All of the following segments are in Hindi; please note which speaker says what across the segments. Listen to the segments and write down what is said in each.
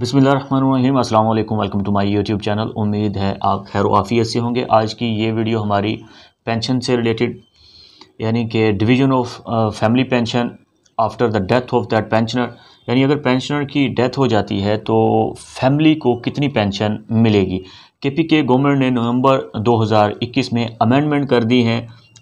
Speaker 1: बिसमीम् अल्लाम welcome to my YouTube channel उम्मीद है आप खैर आफियत से होंगे आज की ये वीडियो हमारी पेंशन से रिलेटेड यानी कि division of family pension after the death of that pensioner यानी अगर पेंशनर की डेथ हो जाती है तो फैमिली को कितनी पेंशन मिलेगी के पी के गवर्नमेंट ने नवंबर 2021 में अमेंडमेंट कर दी हैं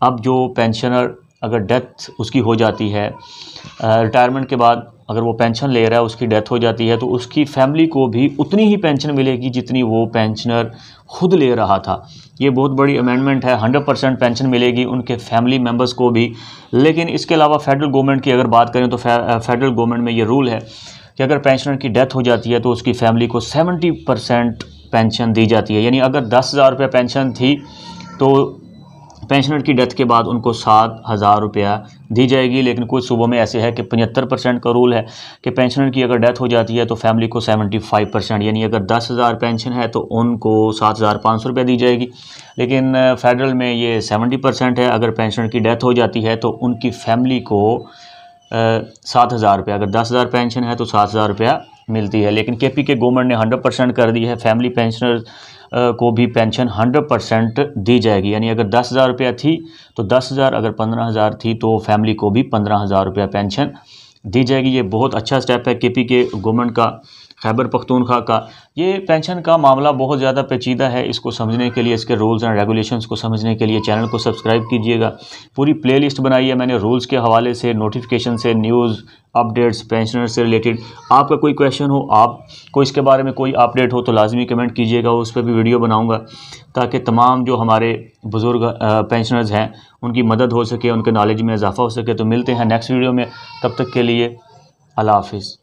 Speaker 1: अब जो पेंशनर अगर डेथ उसकी हो जाती है रिटायरमेंट uh, के बाद अगर वो पेंशन ले रहा है उसकी डेथ हो जाती है तो उसकी फैमिली को भी उतनी ही पेंशन मिलेगी जितनी वो पेंशनर खुद ले रहा था ये बहुत बड़ी अमेंडमेंट है हंड्रेड परसेंट पेंशन मिलेगी उनके फैमिली मेम्बर्स को भी लेकिन इसके अलावा फेडरल गवर्नमेंट की अगर बात करें तो फेडरल गवर्नमेंट में ये रूल है कि अगर पेंशनर की डेथ हो जाती है तो उसकी फैमिली को सेवेंटी पेंशन दी जाती है यानी अगर दस हज़ार रुपये पेंशन थी तो पेंशनर की डेथ के बाद उनको सात हज़ार रुपया दी जाएगी लेकिन कुछ सूबों में ऐसे है कि पचहत्तर परसेंट का रूल है कि पेंशनर की अगर डेथ हो जाती है तो फैमिली को सेवेंटी फाइव परसेंट यानी अगर दस हज़ार पेंशन है तो उनको सात हज़ार पाँच सौ रुपया दी जाएगी लेकिन फेडरल में ये सेवेंटी परसेंट है अगर पेंशनर की डेथ हो जाती है तो उनकी फैमिली को सात हज़ार रुपया अगर दस हज़ार पेंशन है तो सात हज़ार रुपया मिलती है लेकिन के पी के गवर्नमेंट ने हंड्रेड परसेंट कर दी है फैमिली पेंशनर को भी पेंशन हंड्रेड परसेंट दी जाएगी यानी अगर दस हज़ार रुपया थी तो दस हज़ार अगर पंद्रह हज़ार थी तो फैमिली को भी पंद्रह हज़ार रुपया पेंशन दी जाएगी ये बहुत अच्छा स्टेप है के पी के गवर्नमेंट का खैबर पख्तूनख्वा का ये पेंशन का मामला बहुत ज़्यादा पेचीदा है इसको समझने के लिए इसके रूल्स एंड रेगुलेशंस को समझने के लिए चैनल को सब्सक्राइब कीजिएगा पूरी प्लेलिस्ट बनाई है मैंने रूल्स के हवाले से नोटिफिकेशन से न्यूज़ अपडेट्स पेंशनर से रिलेटेड आपका कोई क्वेश्चन हो आप को इसके बारे में कोई अपडेट हो तो लाजमी कमेंट कीजिएगा उस पर भी वीडियो बनाऊँगा ताकि तमाम जो हमारे बुज़ुर्ग पेंशनर्स हैं उनकी मदद हो सके उनके नॉलेज में इजाफ़ा हो सके तो मिलते हैं नेक्स्ट वीडियो में तब तक के लिए अला हाफिज़